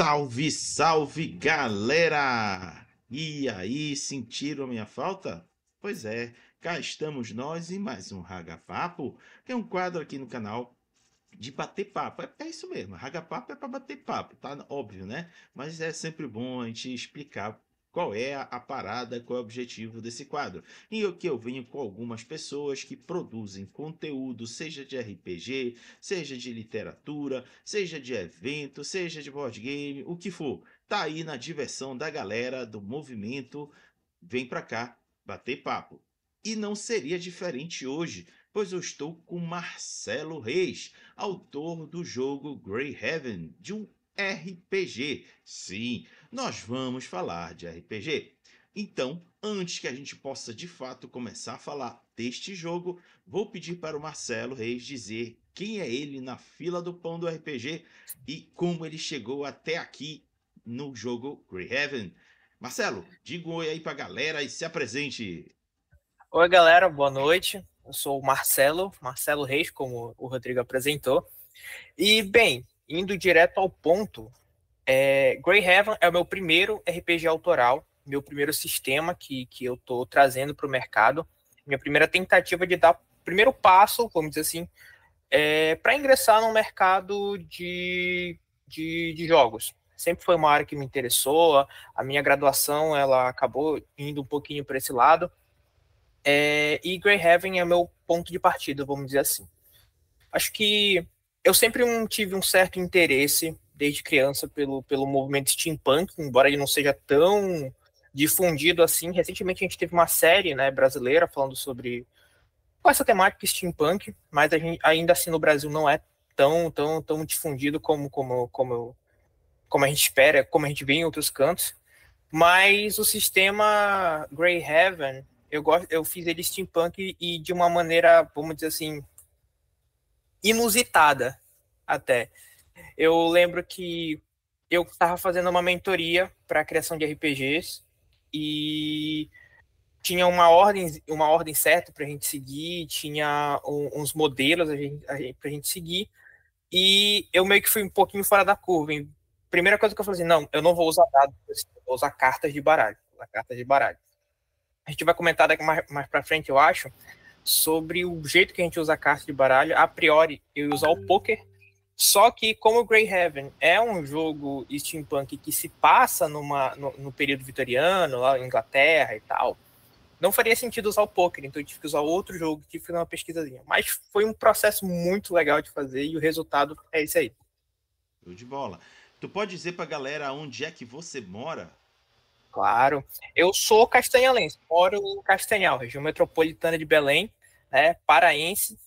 Salve, salve galera! E aí, sentiram minha falta? Pois é, cá estamos nós em mais um Ragapapo, que é um quadro aqui no canal de bater papo. É, é isso mesmo, papo é para bater papo, tá óbvio, né? Mas é sempre bom a gente explicar qual é a parada, qual é o objetivo desse quadro? E o que eu venho com algumas pessoas que produzem conteúdo, seja de RPG, seja de literatura, seja de evento, seja de board game, o que for. Tá aí na diversão da galera do movimento, vem pra cá bater papo. E não seria diferente hoje, pois eu estou com Marcelo Reis, autor do jogo Grey Heaven, de um RPG. Sim, nós vamos falar de RPG. Então, antes que a gente possa de fato começar a falar deste jogo, vou pedir para o Marcelo Reis dizer quem é ele na fila do pão do RPG e como ele chegou até aqui no jogo Greyhaven. Marcelo, diga um oi aí para a galera e se apresente. Oi, galera, boa noite. Eu sou o Marcelo, Marcelo Reis, como o Rodrigo apresentou. E, bem, indo direto ao ponto, é, Greyhaven é o meu primeiro RPG autoral, meu primeiro sistema que, que eu estou trazendo para o mercado, minha primeira tentativa de dar primeiro passo, vamos dizer assim, é, para ingressar no mercado de, de, de, jogos. Sempre foi uma área que me interessou, a minha graduação ela acabou indo um pouquinho para esse lado, é, e Greyhaven é meu ponto de partida, vamos dizer assim. Acho que eu sempre tive um certo interesse desde criança pelo, pelo movimento steampunk, embora ele não seja tão difundido assim. Recentemente a gente teve uma série né, brasileira falando sobre essa temática steampunk, mas gente, ainda assim no Brasil não é tão tão tão difundido como como como como a gente espera, como a gente vê em outros cantos. Mas o sistema Greyhaven, eu gosto, eu fiz ele steampunk e de uma maneira, vamos dizer assim, inusitada até. Eu lembro que eu estava fazendo uma mentoria para a criação de RPGs e tinha uma ordem, uma ordem certa para a gente seguir, tinha uns modelos para a gente seguir e eu meio que fui um pouquinho fora da curva. Hein? Primeira coisa que eu falei assim, não, eu não vou usar dados, vou usar cartas de baralho, usar cartas de baralho. A gente vai comentar daqui mais, mais para frente, eu acho, sobre o jeito que a gente usa cartas de baralho. A priori, eu ia usar o hum. poker só que, como Greyhaven é um jogo steampunk que se passa numa, no, no período vitoriano, lá na Inglaterra e tal, não faria sentido usar o poker, então eu tive que usar outro jogo, tive que fazer uma pesquisadinha. Mas foi um processo muito legal de fazer e o resultado é esse aí. Show de bola. Tu pode dizer pra galera onde é que você mora? Claro. Eu sou castanhalense, moro em Castanhal, região metropolitana de Belém, né, paraense,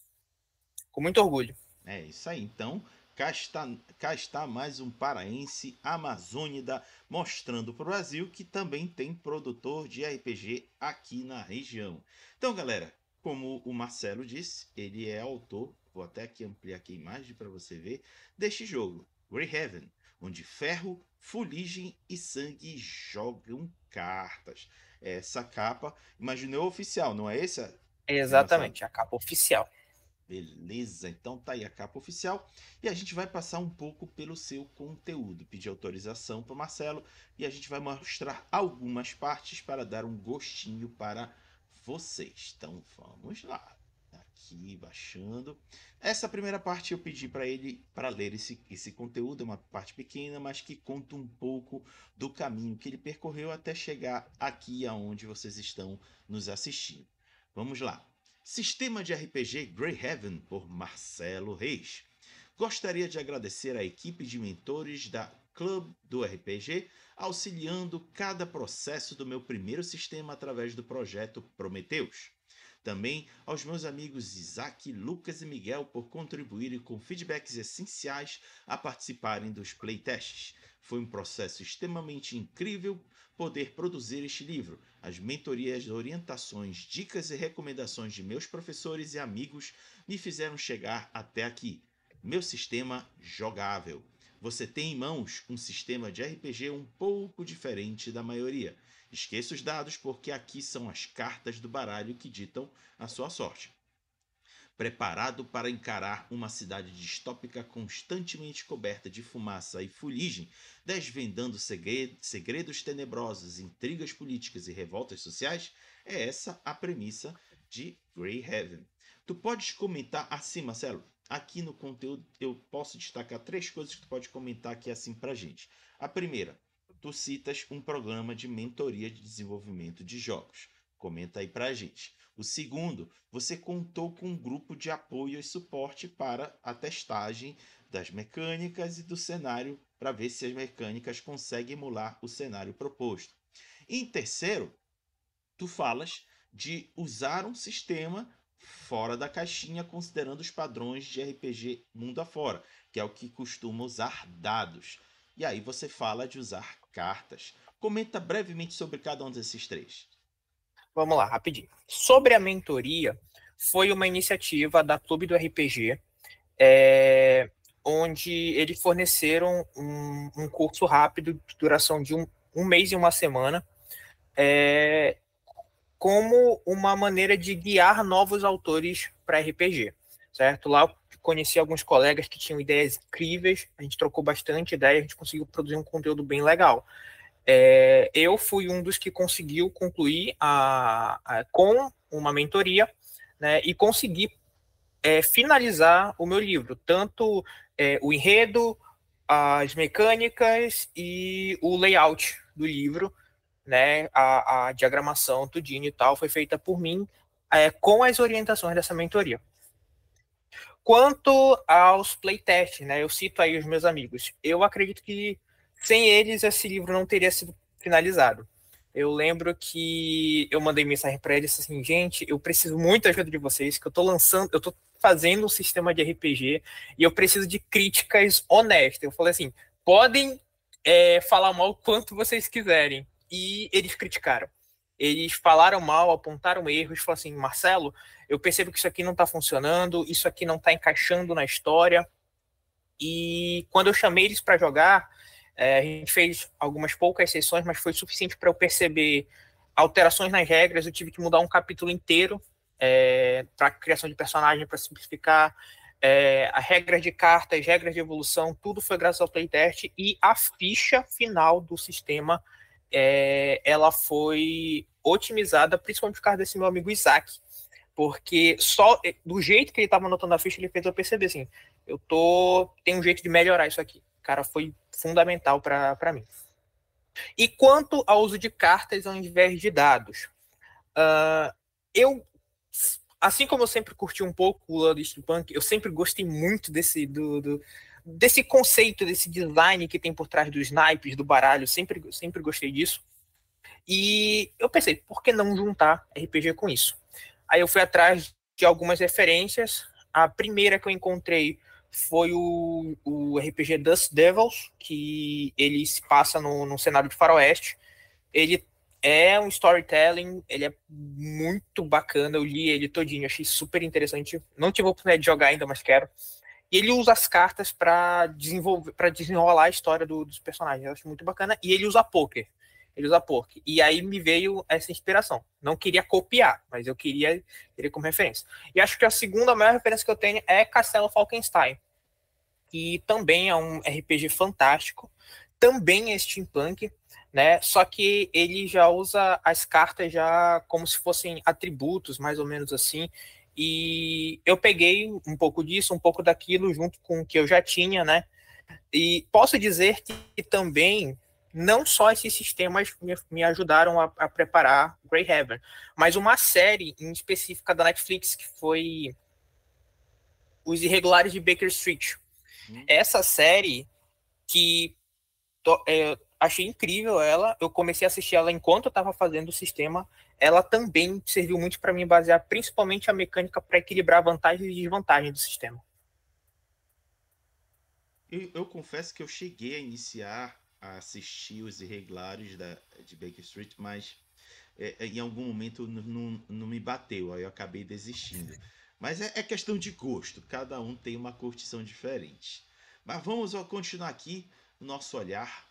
com muito orgulho. É isso aí. Então, Cá está, cá está, mais um paraense amazônida mostrando para o Brasil que também tem produtor de RPG aqui na região. Então, galera, como o Marcelo disse, ele é autor, vou até aqui ampliar aqui a imagem para você ver, deste jogo, Greyhaven, onde ferro, fuligem e sangue jogam cartas. Essa capa, imaginei é oficial, não é essa? Exatamente, a capa oficial. Beleza, então tá aí a capa oficial e a gente vai passar um pouco pelo seu conteúdo, pedir autorização para Marcelo e a gente vai mostrar algumas partes para dar um gostinho para vocês. Então vamos lá. Aqui baixando. Essa primeira parte eu pedi para ele para ler esse, esse conteúdo, é uma parte pequena, mas que conta um pouco do caminho que ele percorreu até chegar aqui aonde vocês estão nos assistindo. Vamos lá. Sistema de RPG Greyhaven, por Marcelo Reis. Gostaria de agradecer à equipe de mentores da Club do RPG, auxiliando cada processo do meu primeiro sistema através do projeto Prometeus. Também aos meus amigos Isaac, Lucas e Miguel por contribuírem com feedbacks essenciais a participarem dos playtests. Foi um processo extremamente incrível poder produzir este livro, as mentorias, orientações, dicas e recomendações de meus professores e amigos me fizeram chegar até aqui. Meu sistema jogável. Você tem em mãos um sistema de RPG um pouco diferente da maioria. Esqueça os dados, porque aqui são as cartas do baralho que ditam a sua sorte preparado para encarar uma cidade distópica constantemente coberta de fumaça e fuligem, desvendando segredos tenebrosos, intrigas políticas e revoltas sociais? É essa a premissa de Greyhaven. Tu podes comentar assim, Marcelo? Aqui no conteúdo eu posso destacar três coisas que tu pode comentar aqui assim pra gente. A primeira, tu citas um programa de mentoria de desenvolvimento de jogos. Comenta aí para a gente. O segundo, você contou com um grupo de apoio e suporte para a testagem das mecânicas e do cenário para ver se as mecânicas conseguem emular o cenário proposto. Em terceiro, tu falas de usar um sistema fora da caixinha, considerando os padrões de RPG mundo afora, que é o que costuma usar dados. E aí você fala de usar cartas. Comenta brevemente sobre cada um desses três. Vamos lá, rapidinho. Sobre a mentoria, foi uma iniciativa da Clube do RPG, é, onde eles forneceram um, um, curso rápido de duração de um, um mês e uma semana, é, como uma maneira de guiar novos autores para RPG, certo? Lá eu conheci alguns colegas que tinham ideias incríveis, a gente trocou bastante ideia, a gente conseguiu produzir um conteúdo bem legal. É, eu fui um dos que conseguiu concluir a, a com uma mentoria né, e consegui é, finalizar o meu livro, tanto é, o enredo, as mecânicas e o layout do livro, né, a, a diagramação, tudinho e tal, foi feita por mim é, com as orientações dessa mentoria. Quanto aos playtests, né, eu cito aí os meus amigos, eu acredito que sem eles, esse livro não teria sido finalizado. Eu lembro que eu mandei mensagem para eles assim, gente, eu preciso muito da ajuda de vocês, que eu tô lançando, eu tô fazendo um sistema de RPG e eu preciso de críticas honestas. Eu falei assim, podem é, falar mal quanto vocês quiserem. E eles criticaram. Eles falaram mal, apontaram erros, falaram assim, Marcelo, eu percebo que isso aqui não tá funcionando, isso aqui não tá encaixando na história. E quando eu chamei eles para jogar, é, a gente fez algumas poucas sessões, mas foi suficiente para eu perceber alterações nas regras. Eu tive que mudar um capítulo inteiro é, para criação de personagem, para simplificar. É, as regras de cartas, regras de evolução, tudo foi graças ao playtest e a ficha final do sistema é, ela foi otimizada, principalmente por causa desse meu amigo Isaac, porque só do jeito que ele estava anotando a ficha, ele fez eu perceber assim: eu tô tem um jeito de melhorar isso aqui. O cara foi fundamental para mim. E quanto ao uso de cartas ao invés de dados, uh, eu, assim como eu sempre curti um pouco o Ludwig Punk, eu sempre gostei muito desse do, do, desse conceito, desse design que tem por trás dos naipes, do baralho, sempre, sempre gostei disso. E eu pensei, por que não juntar RPG com isso? Aí eu fui atrás de algumas referências. A primeira que eu encontrei foi o, o RPG Dust Devils, que ele se passa no, no cenário de faroeste. Ele é um storytelling, ele é muito bacana, eu li ele todinho, achei super interessante. Não tive a oportunidade de jogar ainda, mas quero. E ele usa as cartas para desenvolver, para desenrolar a história do, dos personagens, eu acho muito bacana. E ele usa poker ele usa pork. E aí me veio essa inspiração. Não queria copiar, mas eu queria ele como referência. E acho que a segunda maior referência que eu tenho é Castelo Falkenstein, que também é um RPG fantástico, também é steampunk, né? Só que ele já usa as cartas já como se fossem atributos, mais ou menos assim. E eu peguei um pouco disso, um pouco daquilo, junto com o que eu já tinha, né? E posso dizer que também não só esses sistemas me, me ajudaram a, a preparar Greyhaven, mas uma série em específica da Netflix que foi Os Irregulares de Baker Street. Hum. Essa série que to, é, achei incrível ela, eu comecei a assistir ela enquanto eu estava fazendo o sistema, ela também serviu muito para mim basear principalmente a mecânica para equilibrar vantagens e desvantagens do sistema. Eu, eu confesso que eu cheguei a iniciar a assistir os irregulares da, de Baker Street, mas é, é em algum momento não, me bateu, aí eu acabei desistindo. Mas é, é questão de gosto, cada um tem uma curtição diferente. Mas vamos continuar aqui o nosso olhar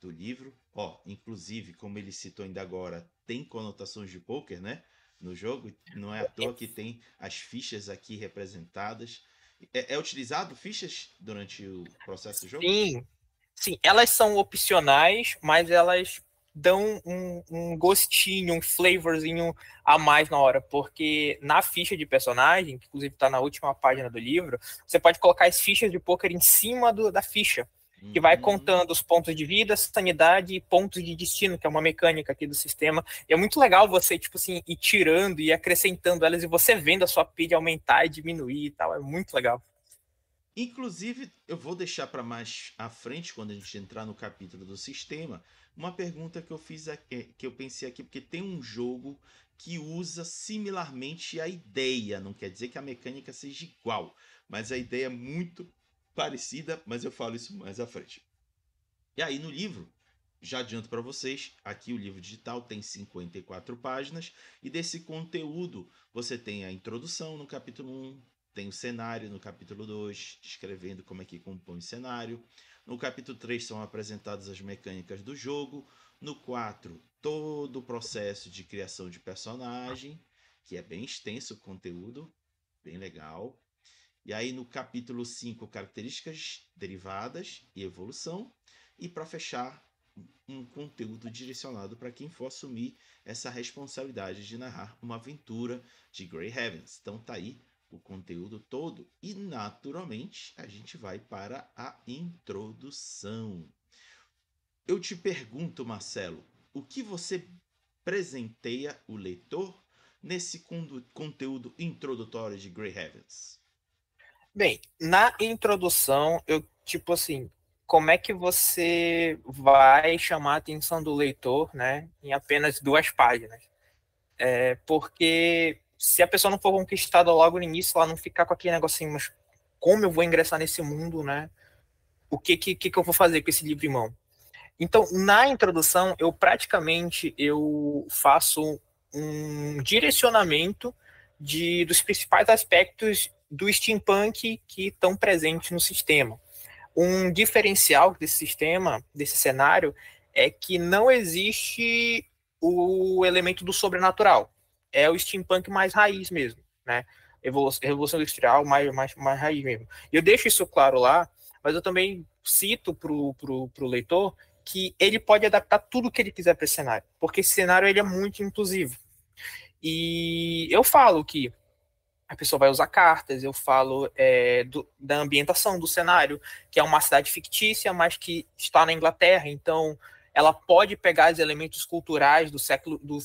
do livro. Ó, inclusive, como ele citou ainda agora, tem conotações de poker, né? No jogo, não é à toa que tem as fichas aqui representadas. É, é utilizado fichas durante o processo do jogo? Sim, Sim, elas são opcionais, mas elas dão um, um, gostinho, um flavorzinho a mais na hora, porque na ficha de personagem, que inclusive está na última página do livro, você pode colocar as fichas de poker em cima do, da ficha, que vai uhum. contando os pontos de vida, sanidade e pontos de destino, que é uma mecânica aqui do sistema. E é muito legal você, tipo assim, ir tirando e acrescentando elas e você vendo a sua pilha aumentar e diminuir e tal. É muito legal. Inclusive, eu vou deixar para mais à frente, quando a gente entrar no capítulo do sistema, uma pergunta que eu fiz aqui, é, que eu pensei aqui, porque tem um jogo que usa similarmente a ideia, não quer dizer que a mecânica seja igual, mas a ideia é muito parecida, mas eu falo isso mais à frente. E aí no livro, já adianto para vocês, aqui o livro digital tem 54 páginas e desse conteúdo você tem a introdução no capítulo 1, tem o cenário no capítulo 2, descrevendo como é que compõe o cenário. No capítulo 3 são apresentadas as mecânicas do jogo. No 4, todo o processo de criação de personagem, que é bem extenso o conteúdo, bem legal. E aí no capítulo 5, características derivadas e evolução. E para fechar, um conteúdo direcionado para quem for assumir essa responsabilidade de narrar uma aventura de Grey Heavens. Então tá aí o conteúdo todo e, naturalmente, a gente vai para a introdução. Eu te pergunto, Marcelo, o que você presenteia o leitor nesse conteúdo introdutório de Grey Heavens? Bem, na introdução, eu, tipo assim, como é que você vai chamar a atenção do leitor, né, em apenas duas páginas? É, porque se a pessoa não for conquistada logo no início, ela não ficar com aquele negocinho, mas como eu vou ingressar nesse mundo, né? O que que, que eu vou fazer com esse livro em mão? Então, na introdução, eu praticamente eu faço um direcionamento de, dos principais aspectos do steampunk que estão presentes no sistema. Um diferencial desse sistema, desse cenário, é que não existe o elemento do sobrenatural é o steampunk mais raiz mesmo, né? Revolução Industrial mais, mais, mais raiz mesmo. Eu deixo isso claro lá, mas eu também cito pro, pro, pro leitor que ele pode adaptar tudo que ele quiser para esse cenário, porque esse cenário ele é muito inclusivo. E eu falo que a pessoa vai usar cartas, eu falo é, do, da ambientação do cenário, que é uma cidade fictícia, mas que está na Inglaterra, então ela pode pegar os elementos culturais do século do,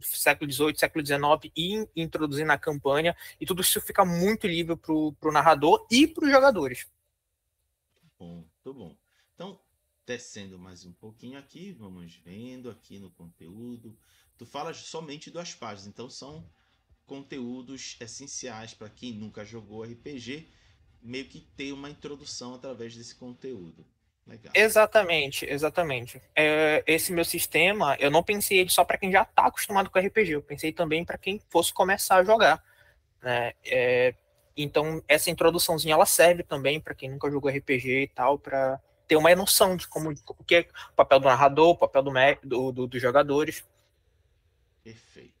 século XVIII, século XIX e introduzir na campanha. E tudo isso fica muito livre para o narrador e para os jogadores. Bom, muito bom. Então, descendo mais um pouquinho aqui, vamos vendo aqui no conteúdo. Tu falas somente duas páginas, então são conteúdos essenciais para quem nunca jogou RPG, meio que ter uma introdução através desse conteúdo. Legal. Exatamente, exatamente. É, esse meu sistema, eu não pensei ele só para quem já está acostumado com RPG, eu pensei também para quem fosse começar a jogar. Né? É, então, essa introduçãozinha ela serve também para quem nunca jogou RPG e tal, para ter uma noção de como o que é o papel do narrador, o papel do, do, do dos jogadores. Perfeito.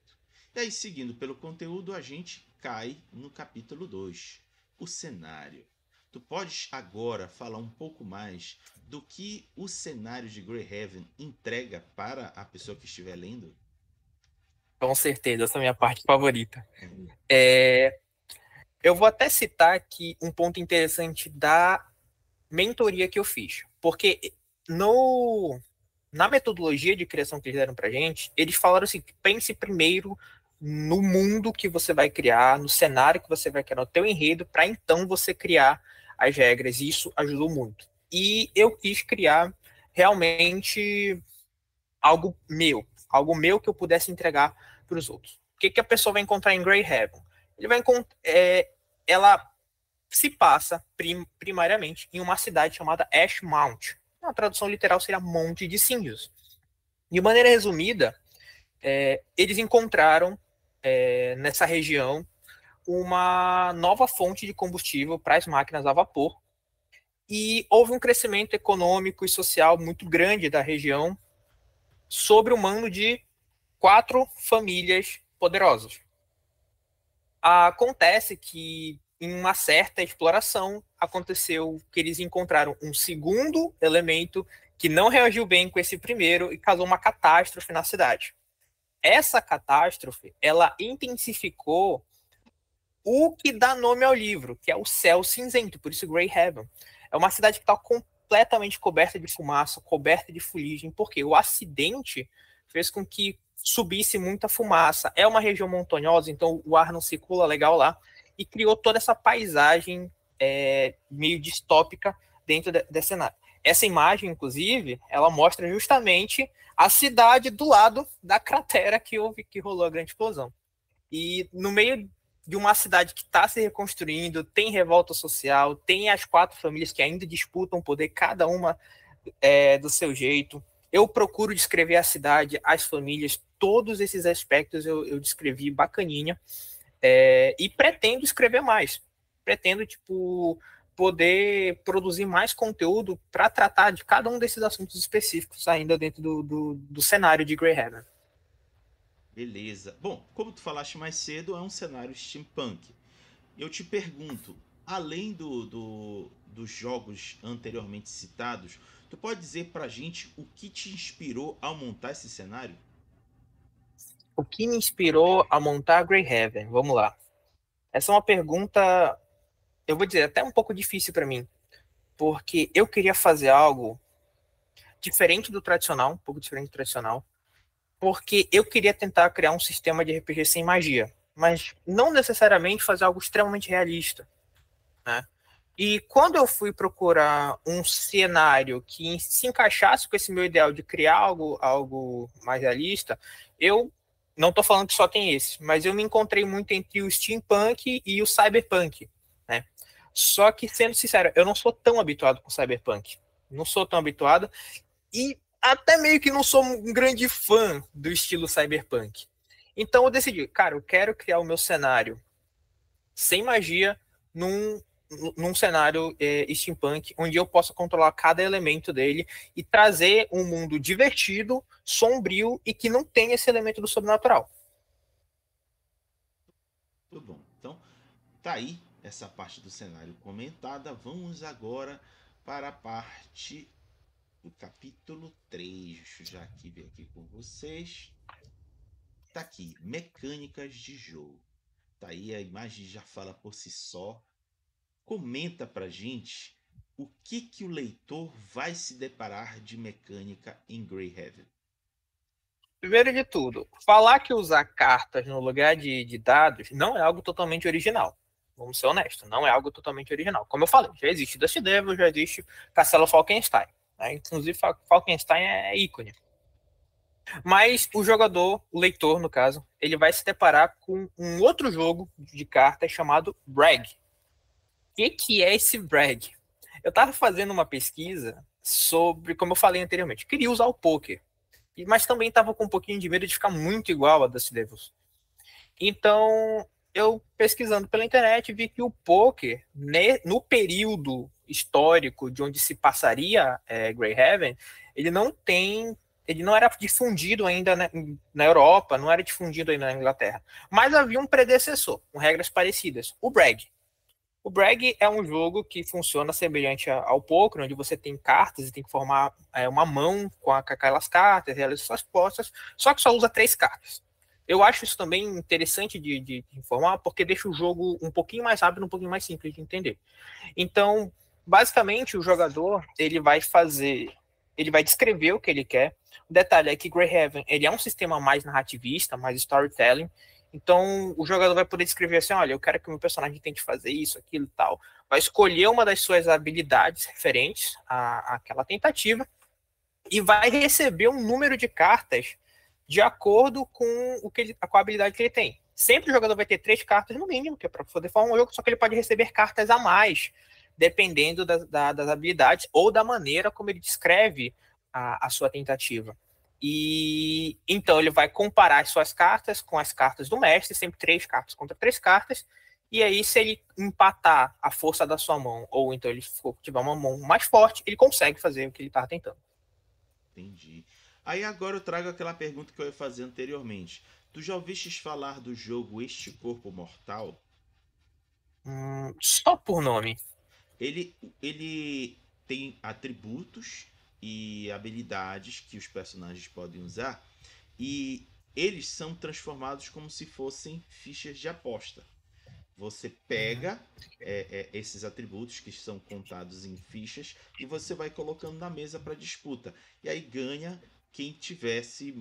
E aí, seguindo pelo conteúdo, a gente cai no capítulo 2, o cenário. Tu podes agora falar um pouco mais do que o cenário de Greyhaven entrega para a pessoa que estiver lendo? Com certeza, essa é a minha parte favorita. É. é, eu vou até citar aqui um ponto interessante da mentoria que eu fiz, porque no na metodologia de criação que eles deram para gente, eles falaram assim: pense primeiro no mundo que você vai criar, no cenário que você vai criar, no teu enredo, para então você criar as regras, e isso ajudou muito. E eu quis criar realmente algo meu, algo meu que eu pudesse entregar para os outros. O que, que a pessoa vai encontrar em Grey Heaven? Ele vai encontrar, é, ela se passa prim, primariamente em uma cidade chamada Ash Mount. Na tradução literal seria Monte de Cinzas. De maneira resumida, é, eles encontraram é, nessa região uma nova fonte de combustível para as máquinas a vapor. E houve um crescimento econômico e social muito grande da região, sobre o mando de quatro famílias poderosas. Ah, acontece que, em uma certa exploração, aconteceu que eles encontraram um segundo elemento que não reagiu bem com esse primeiro e causou uma catástrofe na cidade. Essa catástrofe, ela intensificou o que dá nome ao livro, que é o céu cinzento, por isso Grey Heaven. É uma cidade que está completamente coberta de fumaça, coberta de fuligem, porque o acidente fez com que subisse muita fumaça. É uma região montanhosa, então o ar não circula legal lá, e criou toda essa paisagem é, meio distópica dentro desse de cenário. Essa imagem, inclusive, ela mostra justamente a cidade do lado da cratera que houve que rolou a grande explosão. E no meio de uma cidade que está se reconstruindo, tem revolta social, tem as quatro famílias que ainda disputam poder, cada uma é, do seu jeito. Eu procuro descrever a cidade, as famílias, todos esses aspectos eu, eu descrevi bacaninha é, e pretendo escrever mais. Pretendo, tipo, poder produzir mais conteúdo para tratar de cada um desses assuntos específicos ainda dentro do, do, do cenário de Greyhaven. Beleza. Bom, como tu falaste mais cedo, é um cenário steampunk. Eu te pergunto, além do, do, dos jogos anteriormente citados, tu pode dizer pra gente o que te inspirou ao montar esse cenário? O que me inspirou a montar Greyhaven? Vamos lá. Essa é uma pergunta, eu vou dizer, até um pouco difícil para mim, porque eu queria fazer algo diferente do tradicional, um pouco diferente do tradicional, porque eu queria tentar criar um sistema de RPG sem magia, mas não necessariamente fazer algo extremamente realista, né? E quando eu fui procurar um cenário que se encaixasse com esse meu ideal de criar algo, algo mais realista, eu não estou falando que só tem esse, mas eu me encontrei muito entre o steampunk e o cyberpunk, né? Só que sendo sincero, eu não sou tão habituado com cyberpunk, não sou tão habituado e até meio que não sou um grande fã do estilo cyberpunk. Então eu decidi, cara, eu quero criar o meu cenário sem magia num, num cenário é, steampunk, onde eu possa controlar cada elemento dele e trazer um mundo divertido, sombrio e que não tenha esse elemento do sobrenatural. Muito bom. Então, tá aí essa parte do cenário comentada. Vamos agora para a parte do capítulo 3, já aqui ver aqui com vocês. Tá aqui, mecânicas de jogo. Tá aí a imagem já fala por si só. Comenta pra gente o que que o leitor vai se deparar de mecânica em Grey Heaven. Primeiro de tudo, falar que usar cartas no lugar de, de dados não é algo totalmente original vamos ser honestos, não é algo totalmente original. Como eu falei, já existe Dust Devil, já existe Castelo Falkenstein. Né? Inclusive, Falkenstein é ícone. Mas o jogador, o leitor, no caso, ele vai se deparar com um outro jogo de cartas chamado Brag. O que, que é esse Brag? Eu estava fazendo uma pesquisa sobre, como eu falei anteriormente, queria usar o poker, mas também estava com um pouquinho de medo de ficar muito igual a Dust Devils. Então, eu pesquisando pela internet vi que o poker, no período histórico de onde se passaria é, Greyhaven, ele não tem, ele não era difundido ainda na, na, Europa, não era difundido ainda na Inglaterra, mas havia um predecessor, com regras parecidas, o Brag O Brag é um jogo que funciona semelhante ao poker, onde você tem cartas e tem que formar é, uma mão com, com aquelas cartas, realiza suas postas, só que só usa três cartas. Eu acho isso também interessante de, de, de, informar, porque deixa o jogo um pouquinho mais rápido, um pouquinho mais simples de entender. Então, basicamente, o jogador ele vai fazer, ele vai descrever o que ele quer. O detalhe é que Greyhaven ele é um sistema mais narrativista, mais storytelling. Então, o jogador vai poder descrever assim: olha, eu quero que o meu personagem tente fazer isso, aquilo e tal. Vai escolher uma das suas habilidades referentes à, àquela tentativa e vai receber um número de cartas de acordo com, o que ele, com a habilidade que ele tem. Sempre o jogador vai ter três cartas no mínimo, que é para poder formar um jogo, só que ele pode receber cartas a mais, dependendo da, da, das habilidades ou da maneira como ele descreve a, a sua tentativa. E então ele vai comparar as suas cartas com as cartas do mestre, sempre três cartas contra três cartas. E aí, se ele empatar a força da sua mão, ou então ele tiver uma mão mais forte, ele consegue fazer o que ele estava tentando. Entendi. Aí agora eu trago aquela pergunta que eu ia fazer anteriormente. Tu já ouvistes falar do jogo Este Corpo Mortal? Hum, só por nome. Ele, ele tem atributos e habilidades que os personagens podem usar e eles são transformados como se fossem fichas de aposta. Você pega uhum. é, é, esses atributos que são contados em fichas e você vai colocando na mesa para disputa. E aí ganha quem tivesse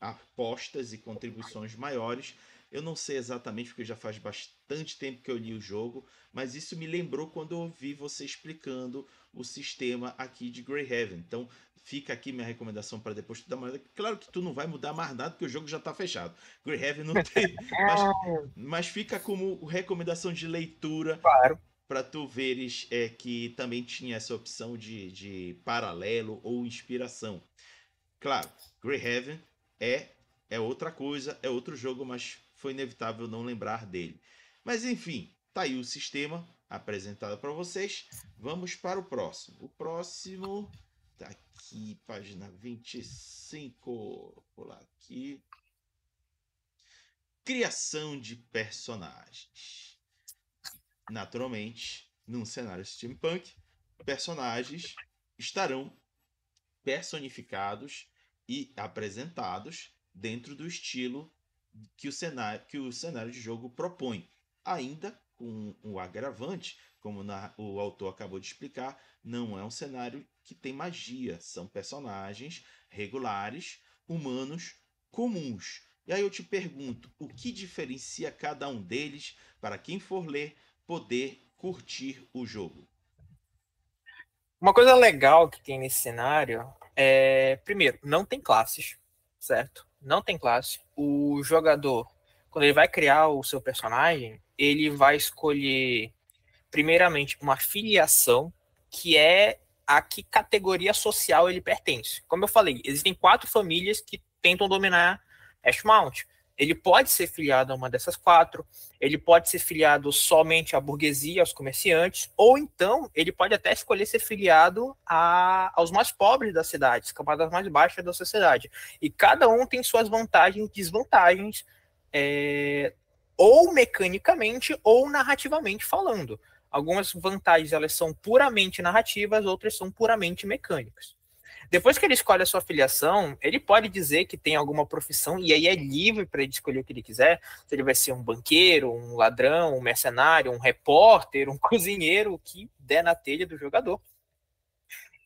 apostas e contribuições maiores. Eu não sei exatamente porque já faz bastante tempo que eu li o jogo, mas isso me lembrou quando eu ouvi você explicando o sistema aqui de Greyhaven. Então fica aqui minha recomendação para depois tu dar uma olhada. Claro que tu não vai mudar mais nada porque o jogo já está fechado. Greyhaven não tem, mas, ah. mas, fica como recomendação de leitura. Claro. Para tu veres é, que também tinha essa opção de, de paralelo ou inspiração. Claro, Greyhaven é, é outra coisa, é outro jogo, mas foi inevitável não lembrar dele. Mas enfim, tá aí o sistema apresentado para vocês. Vamos para o próximo. O próximo tá aqui, página 25. Vou lá aqui. Criação de personagens. Naturalmente, num cenário steampunk, personagens estarão personificados e apresentados dentro do estilo que o cenário, que o cenário de jogo propõe, ainda com o agravante, como na, o autor acabou de explicar, não é um cenário que tem magia, são personagens regulares, humanos comuns. E aí eu te pergunto, o que diferencia cada um deles para quem for ler poder curtir o jogo? Uma coisa legal que tem nesse cenário é, primeiro, não tem classes, certo? Não tem classe. O jogador, quando ele vai criar o seu personagem, ele vai escolher, primeiramente, uma filiação, que é a que categoria social ele pertence. Como eu falei, existem quatro famílias que tentam dominar Ashmount. Ele pode ser filiado a uma dessas quatro, ele pode ser filiado somente à burguesia, aos comerciantes, ou então ele pode até escolher ser filiado a, aos mais pobres da cidade, as camadas mais baixas da sociedade. E cada um tem suas vantagens e desvantagens, é, ou mecanicamente ou narrativamente falando. Algumas vantagens elas são puramente narrativas, outras são puramente mecânicas. Depois que ele escolhe a sua filiação, ele pode dizer que tem alguma profissão e aí é livre para ele escolher o que ele quiser. Se ele vai ser um banqueiro, um ladrão, um mercenário, um repórter, um cozinheiro, o que der na telha do jogador.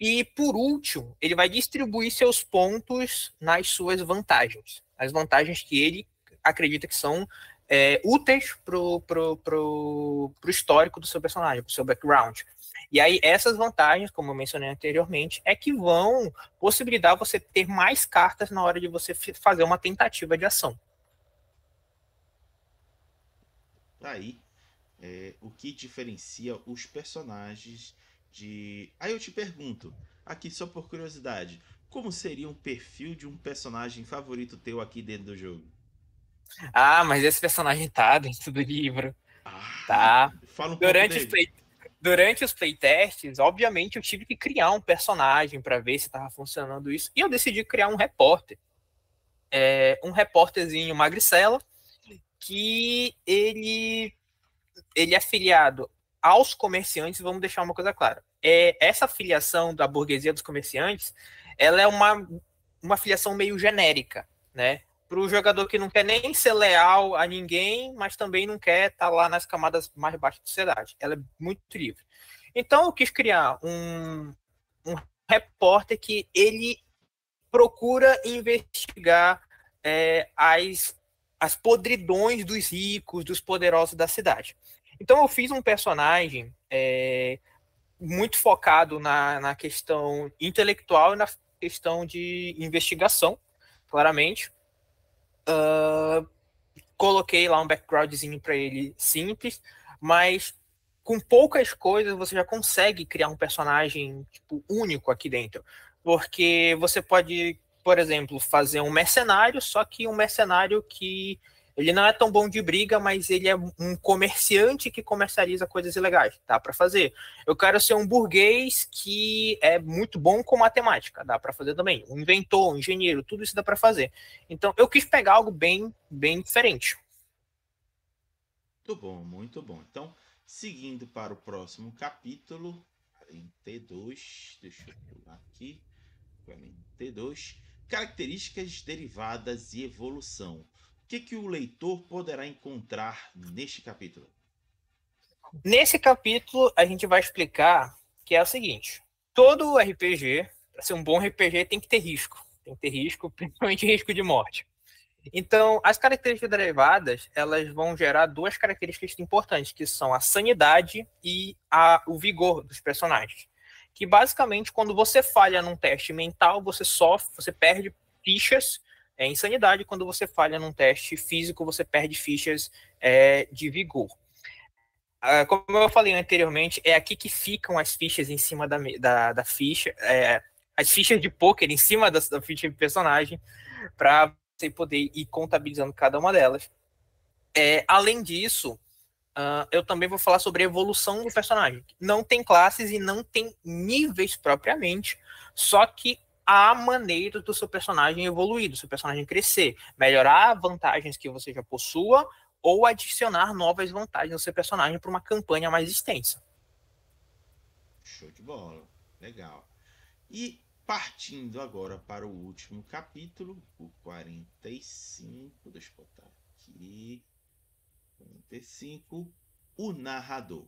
E por último, ele vai distribuir seus pontos nas suas vantagens, as vantagens que ele acredita que são é, úteis para o histórico do seu personagem, para o seu background. E aí, essas vantagens, como eu mencionei anteriormente, é que vão possibilitar você ter mais cartas na hora de você fazer uma tentativa de ação. Daí, tá é, o que diferencia os personagens de. Aí eu te pergunto, aqui só por curiosidade, como seria um perfil de um personagem favorito teu aqui dentro do jogo? Ah, mas esse personagem tá dentro do livro. Ah, tá. Fala um Durante pouco dele durante os playtests, obviamente, eu tive que criar um personagem para ver se estava funcionando isso. E eu decidi criar um repórter. É, um repórterzinho magricela, que ele, ele é filiado aos comerciantes, vamos deixar uma coisa clara. É, essa filiação da burguesia dos comerciantes, ela é uma, uma filiação meio genérica, né? para o jogador que não quer nem ser leal a ninguém, mas também não quer estar tá lá nas camadas mais baixas da sociedade. Ela é muito livre. Então eu quis criar um, um repórter que ele procura investigar é, as, as podridões dos ricos, dos poderosos da cidade. Então eu fiz um personagem é, muito focado na, na questão intelectual e na questão de investigação, claramente Uh, coloquei lá um backgroundzinho para ele simples, mas com poucas coisas você já consegue criar um personagem tipo, único aqui dentro. Porque você pode, por exemplo, fazer um mercenário, só que um mercenário que ele não é tão bom de briga, mas ele é um comerciante que comercializa coisas ilegais, dá para fazer. Eu quero ser um burguês que é muito bom com matemática, dá para fazer também. Um inventor, um engenheiro, tudo isso dá para fazer. Então eu quis pegar algo bem, bem diferente. Muito bom, muito bom. Então, seguindo para o próximo capítulo, 42, t deixa eu pular aqui, 42, t características derivadas e evolução que, que o leitor poderá encontrar neste capítulo? Nesse capítulo, a gente vai explicar que é o seguinte: todo RPG, para ser um bom RPG, tem que ter risco. Tem que ter risco, principalmente risco de morte. Então, as características derivadas, elas vão gerar duas características importantes, que são a sanidade e a, o vigor dos personagens. Que basicamente, quando você falha num teste mental, você sofre, você perde fichas é insanidade quando você falha num teste físico, você perde fichas é, de vigor. Ah, como eu falei anteriormente, é aqui que ficam as fichas em cima da, da, da ficha, é, as fichas de poker em cima da, da ficha de personagem, para você poder ir contabilizando cada uma delas. É, além disso, uh, eu também vou falar sobre a evolução do personagem. Não tem classes e não tem níveis propriamente, só que a maneira do seu personagem evoluir, do seu personagem crescer, melhorar vantagens que você já possua ou adicionar novas vantagens no seu personagem para uma campanha mais extensa. Show de bola, legal. E partindo agora para o último capítulo, o 45, deixa eu botar aqui. 45, o narrador.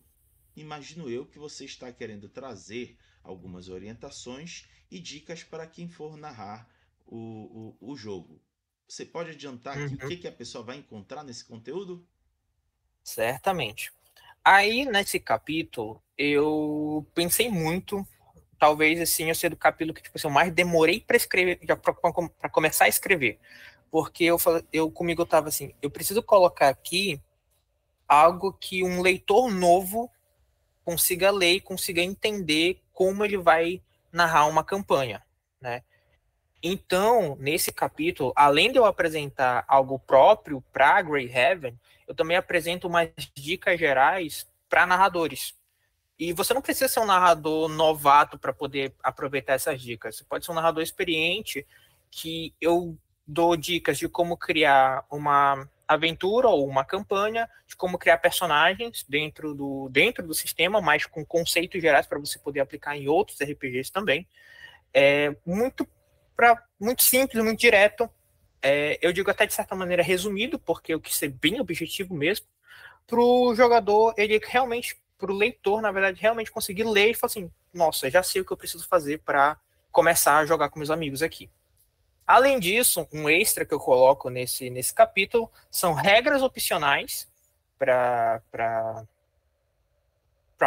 Imagino eu que você está querendo trazer algumas orientações e dicas para quem for narrar o, o, o jogo. Você pode adiantar uhum. o que, que a pessoa vai encontrar nesse conteúdo? Certamente. Aí, nesse capítulo, eu pensei muito. Talvez, assim, eu seja o capítulo que, tipo assim, eu mais demorei para escrever, para começar a escrever. Porque eu, eu comigo eu assim, eu preciso colocar aqui algo que um leitor novo consiga ler e consiga entender como ele vai narrar uma campanha, né? Então, nesse capítulo, além de eu apresentar algo próprio para Greyhaven, eu também apresento umas dicas gerais para narradores. E você não precisa ser um narrador novato para poder aproveitar essas dicas. Você pode ser um narrador experiente que eu dou dicas de como criar uma aventura ou uma campanha de como criar personagens dentro do, dentro do sistema, mas com conceitos gerais para você poder aplicar em outros RPGs também. É muito, pra, muito simples, muito direto. É, eu digo até de certa maneira resumido, porque eu quis ser bem objetivo mesmo, para o jogador, ele realmente, para o leitor, na verdade, realmente conseguir ler e falar assim: nossa, já sei o que eu preciso fazer para começar a jogar com meus amigos aqui. Além disso, um extra que eu coloco nesse, nesse capítulo são regras opcionais para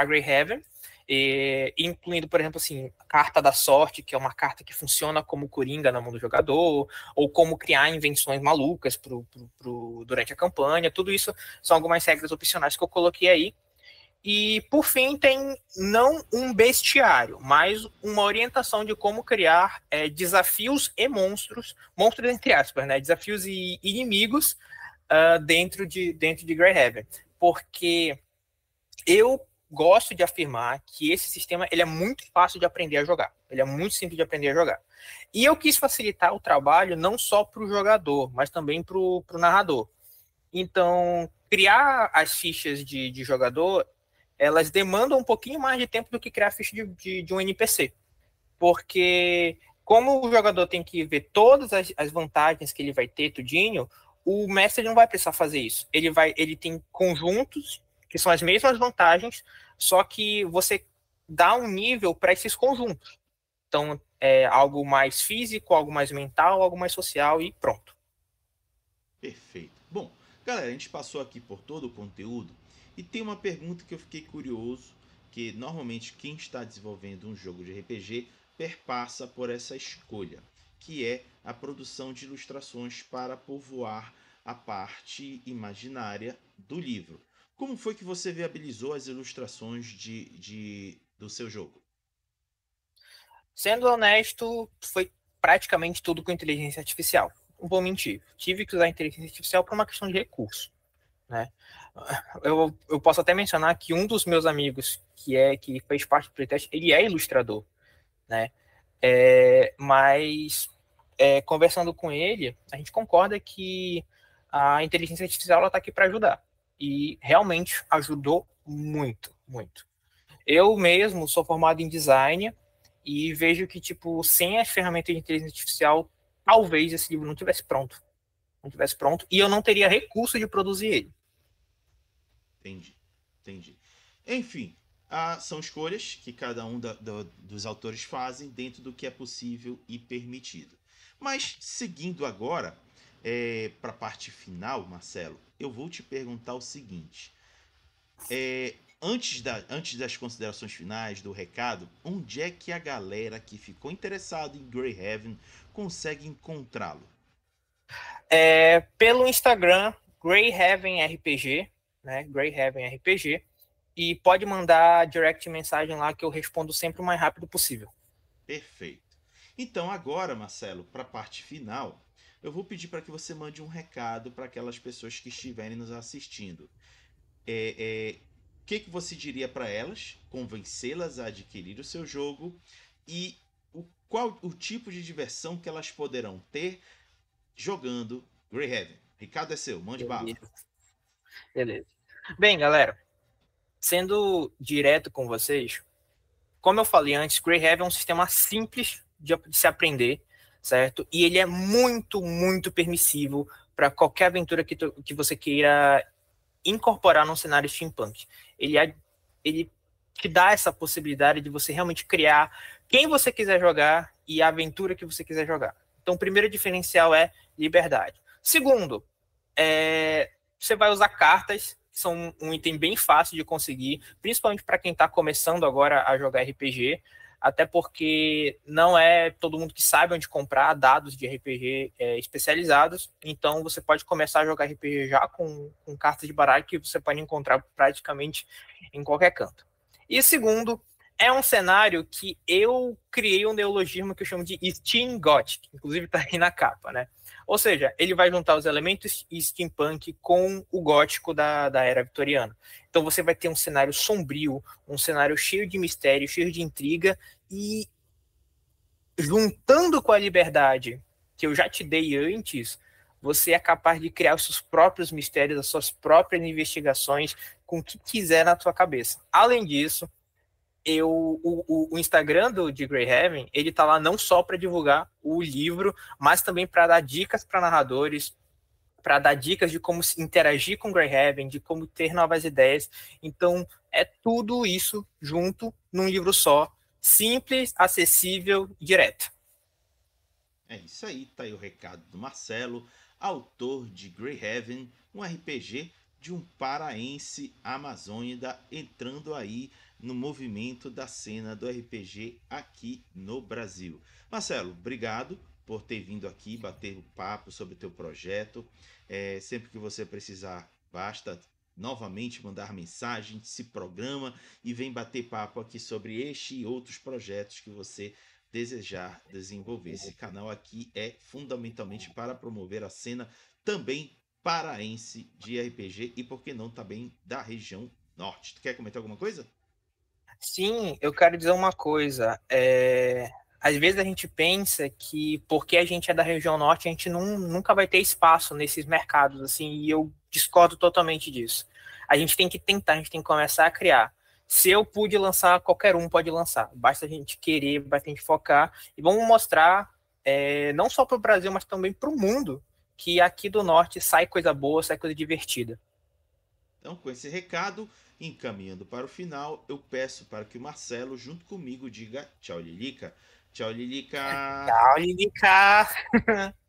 Greyhaven, e, incluindo, por exemplo, assim, a carta da sorte, que é uma carta que funciona como coringa na mão do jogador, ou como criar invenções malucas pro, pro, pro, durante a campanha. Tudo isso são algumas regras opcionais que eu coloquei aí. E, por fim, tem não um bestiário, mas uma orientação de como criar é, desafios e monstros, monstros entre aspas, né? Desafios e inimigos uh, dentro, de, dentro de Greyhaven. Porque eu gosto de afirmar que esse sistema ele é muito fácil de aprender a jogar. Ele é muito simples de aprender a jogar. E eu quis facilitar o trabalho não só para o jogador, mas também para o narrador. Então, criar as fichas de, de jogador elas demandam um pouquinho mais de tempo do que criar a ficha de, de, de um NPC. Porque como o jogador tem que ver todas as, as, vantagens que ele vai ter, tudinho, o mestre não vai precisar fazer isso. Ele vai, ele tem conjuntos que são as mesmas vantagens, só que você dá um nível para esses conjuntos. Então, é algo mais físico, algo mais mental, algo mais social e pronto. Perfeito. Bom, galera, a gente passou aqui por todo o conteúdo e tem uma pergunta que eu fiquei curioso, que normalmente quem está desenvolvendo um jogo de RPG perpassa por essa escolha, que é a produção de ilustrações para povoar a parte imaginária do livro. Como foi que você viabilizou as ilustrações de, de do seu jogo? Sendo honesto, foi praticamente tudo com inteligência artificial. Não vou mentir, tive que usar inteligência artificial por uma questão de recurso. Né? Ah, eu, eu posso até mencionar que um dos meus amigos que é que fez parte do playtest, ele é ilustrador, né? É, mas é, conversando com ele, a gente concorda que a inteligência artificial está aqui para ajudar e realmente ajudou muito, muito. Eu mesmo sou formado em design e vejo que tipo sem as ferramentas de inteligência artificial, talvez esse livro não tivesse pronto, não tivesse pronto, e eu não teria recurso de produzir ele. Entendi, entendi. Enfim, são escolhas que cada um da, da, dos autores fazem dentro do que é possível e permitido. Mas seguindo agora é, para a parte final, Marcelo, eu vou te perguntar o seguinte: é, antes, da, antes das considerações finais, do recado, onde é que a galera que ficou interessada em Greyhaven consegue encontrá-lo? É, pelo Instagram, Greyhaven RPG, né? Greyhaven RPG. E pode mandar direct mensagem lá que eu respondo sempre o mais rápido possível. Perfeito. Então, agora, Marcelo, para a parte final, eu vou pedir para que você mande um recado para aquelas pessoas que estiverem nos assistindo. É, é o que, que você diria para elas, convencê-las a adquirir o seu jogo e o, qual o tipo de diversão que elas poderão ter jogando Greyhaven. Ricardo é seu, mande bala. Beleza. Bem, galera, sendo direto com vocês, como eu falei antes, Greyhaven é um sistema simples de se aprender, certo? E ele é muito, muito permissivo para qualquer aventura que, tu, que você queira incorporar num cenário steampunk. Ele, é, ele te dá essa possibilidade de você realmente criar quem você quiser jogar e a aventura que você quiser jogar. Então, o primeiro diferencial é liberdade. Segundo, é, você vai usar cartas, que são um item bem fácil de conseguir, principalmente para quem está começando agora a jogar RPG, até porque não é todo mundo que sabe onde comprar dados de RPG é, especializados, então você pode começar a jogar RPG já com, com cartas de baralho que você pode encontrar praticamente em qualquer canto. E segundo, é um cenário que eu criei um neologismo que eu chamo de Steam Gothic, inclusive está aí na capa, né? Ou seja, ele vai juntar os elementos steampunk com o gótico da, da era vitoriana. Então você vai ter um cenário sombrio, um cenário cheio de mistério, cheio de intriga, e juntando com a liberdade que eu já te dei antes, você é capaz de criar os seus próprios mistérios, as suas próprias investigações com o que quiser na sua cabeça. Além disso, eu, o, o, Instagram do de Greyhaven, ele tá lá não só para divulgar o livro, mas também para dar dicas para narradores, para dar dicas de como interagir com Greyhaven, de como ter novas ideias. Então, é tudo isso junto num livro só, simples, acessível, direto. É isso aí, tá aí o recado do Marcelo, autor de Greyhaven, um RPG de um paraense amazônida entrando aí no movimento da cena do RPG aqui no Brasil. Marcelo, obrigado por ter vindo aqui bater o papo sobre o teu projeto. É, sempre que você precisar, basta novamente mandar mensagem, se programa e vem bater papo aqui sobre este e outros projetos que você desejar desenvolver. Esse canal aqui é fundamentalmente para promover a cena também paraense de RPG e, por que não, também da região norte. Tu quer comentar alguma coisa? Sim, eu quero dizer uma coisa. É... Às vezes a gente pensa que porque a gente é da região norte, a gente não, nunca vai ter espaço nesses mercados, assim, e eu discordo totalmente disso. A gente tem que tentar, a gente tem que começar a criar. Se eu pude lançar, qualquer um pode lançar. Basta a gente querer, basta a gente focar. E vamos mostrar, é, não só para o Brasil, mas também para o mundo, que aqui do norte sai coisa boa, sai coisa divertida. Então, com esse recado, Encaminhando para o final, eu peço para que o Marcelo, junto comigo, diga tchau, Lilica. Tchau, Lilica. Tchau, Lilica.